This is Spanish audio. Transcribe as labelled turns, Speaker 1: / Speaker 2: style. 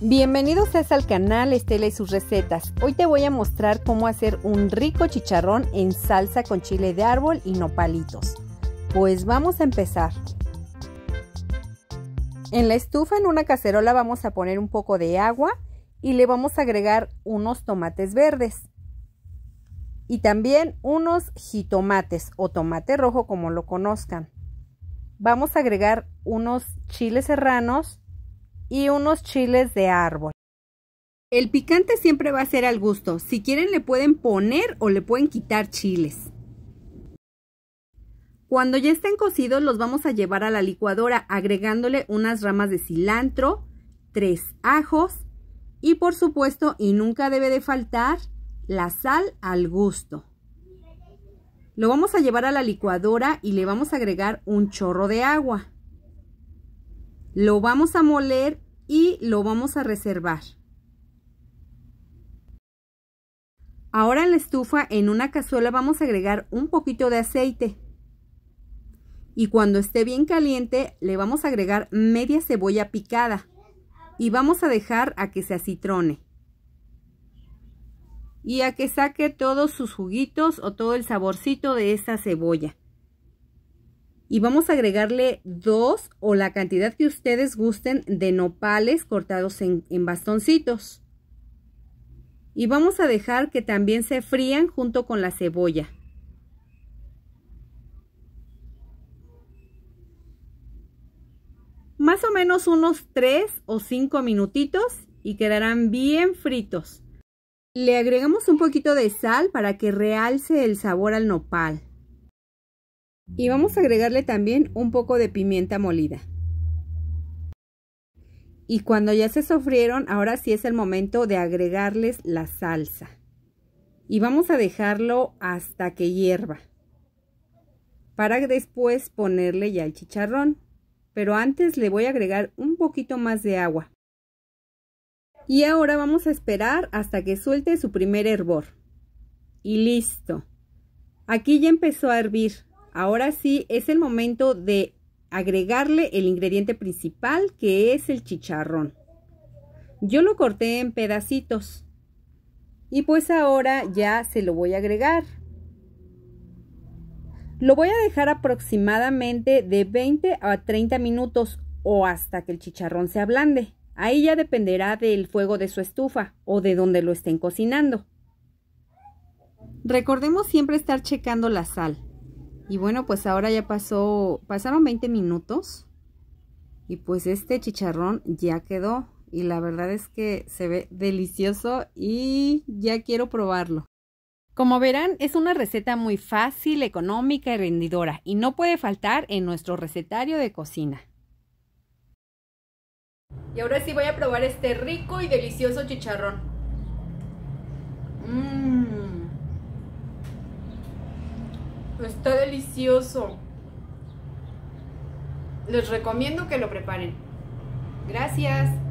Speaker 1: Bienvenidos es al canal Estela y sus recetas. Hoy te voy a mostrar cómo hacer un rico chicharrón en salsa con chile de árbol y nopalitos. Pues vamos a empezar. En la estufa en una cacerola vamos a poner un poco de agua y le vamos a agregar unos tomates verdes y también unos jitomates o tomate rojo como lo conozcan. Vamos a agregar unos chiles serranos y unos chiles de árbol. El picante siempre va a ser al gusto. Si quieren le pueden poner o le pueden quitar chiles. Cuando ya estén cocidos los vamos a llevar a la licuadora agregándole unas ramas de cilantro, tres ajos y por supuesto y nunca debe de faltar la sal al gusto. Lo vamos a llevar a la licuadora y le vamos a agregar un chorro de agua. Lo vamos a moler y lo vamos a reservar. Ahora en la estufa, en una cazuela, vamos a agregar un poquito de aceite. Y cuando esté bien caliente, le vamos a agregar media cebolla picada. Y vamos a dejar a que se acitrone. Y a que saque todos sus juguitos o todo el saborcito de esta cebolla y vamos a agregarle dos o la cantidad que ustedes gusten de nopales cortados en, bastoncitos. Y vamos a dejar que también se frían junto con la cebolla. Más o menos unos 3 o 5 minutitos y quedarán bien fritos. Le agregamos un poquito de sal para que realce el sabor al nopal. Y vamos a agregarle también un poco de pimienta molida. Y cuando ya se sofrieron, ahora sí es el momento de agregarles la salsa. Y vamos a dejarlo hasta que hierva. Para después ponerle ya el chicharrón. Pero antes le voy a agregar un poquito más de agua. Y ahora vamos a esperar hasta que suelte su primer hervor. Y listo. Aquí ya empezó a hervir. Ahora sí, es el momento de agregarle el ingrediente principal que es el chicharrón. Yo lo corté en pedacitos y pues ahora ya se lo voy a agregar. Lo voy a dejar aproximadamente de 20 a 30 minutos o hasta que el chicharrón se ablande. Ahí ya dependerá del fuego de su estufa o de donde lo estén cocinando. Recordemos siempre estar checando la sal. Y bueno, pues ahora ya pasó, pasaron 20 minutos y pues este chicharrón ya quedó y la verdad es que se ve delicioso y ya quiero probarlo. Como verán, es una receta muy fácil, económica y rendidora y no puede faltar en nuestro recetario de cocina. Y ahora sí voy a probar este rico y delicioso chicharrón. está delicioso. Les recomiendo que lo preparen. Gracias.